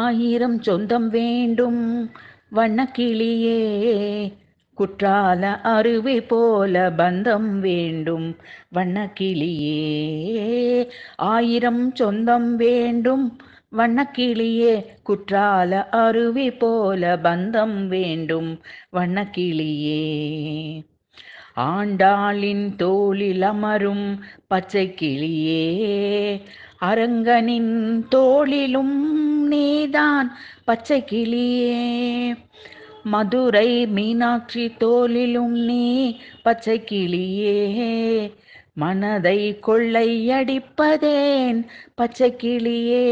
ஆயிரம் சொந்தம் வேண்டும் வண்ணக்கிளியே குற்றால அருவி போல பந்தம் வேண்டும் வண்ணக்கிளியே ஆயிரம் சொந்தம் வேண்டும் வண்ணக்கிளியே குற்றால அருவி போல பந்தம் வேண்டும் வண்ணக்கிளியே ஆண்டாளின் தோளில் அமரும் பச்சை கிளியே அரங்கனின் தோளிலும் நீதான் பச்சை கிளியே மதுரை மீனாட்சி தோலிலும் நீ பச்சை கிளியே மனதை கொள்ளையடிப்பதேன் பச்சை கிளியே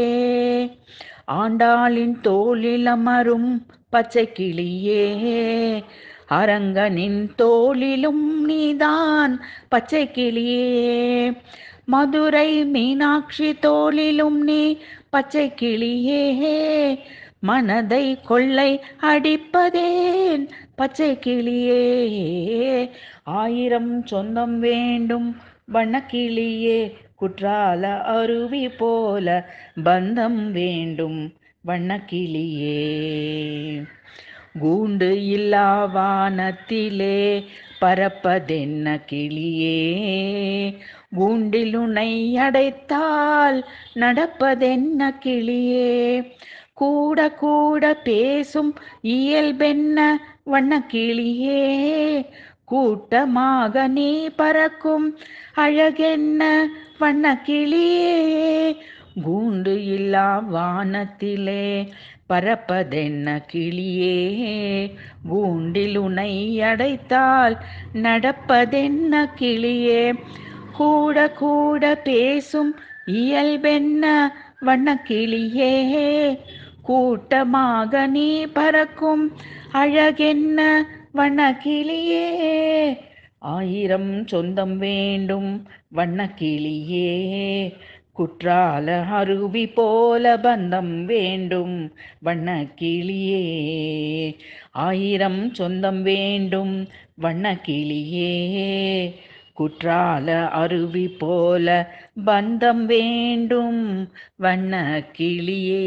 ஆண்டாளின் தோளில் அமரும் பச்சை கிளியே அரங்கனின் தோளிலும் நீதான் பச்சை கிளியே மதுரை மீனாட்சி தோளிலும் நீ பச்சை கிளியே மனதை கொள்ளை அடிப்பதேன் பச்சை கிளியே ஆயிரம் சொந்தம் வேண்டும் வண்ணக்கிளியே குற்றால அருவி போல பந்தம் வேண்டும் வண்ணக்கிளியே கூண்டு இல்லா வானத்திலே பரப்பதென்ன கிளியே கூண்டிலுனை அடைத்தால் நடப்பதென்ன கிளியே கூட கூட பேசும் இயல்பென்ன வண்ண கிளியே கூட்டமாக நீ பறக்கும் அழகென்ன வண்ண கிளியே கூண்டு இல்லா வானத்திலே பரப்பதென்ன கிளியே கூண்டில் உனை அடைத்தால் நடப்பதென்ன கிளியே கூட கூட பேசும் இயல்பென்ன வண்ண கிளியே கூட்டமாக நீ பறக்கும் அழகென்ன வண்ண கிளியே ஆயிரம் சொந்தம் வேண்டும் வண்ண கிளியே குற்றால அருவி போல பந்தம் வேண்டும் வண்ண கிளியே ஆயிரம் சொந்தம் வேண்டும் வண்ண கிளியே குற்றால அருவி போல பந்தம் வேண்டும் வண்ண கிளியே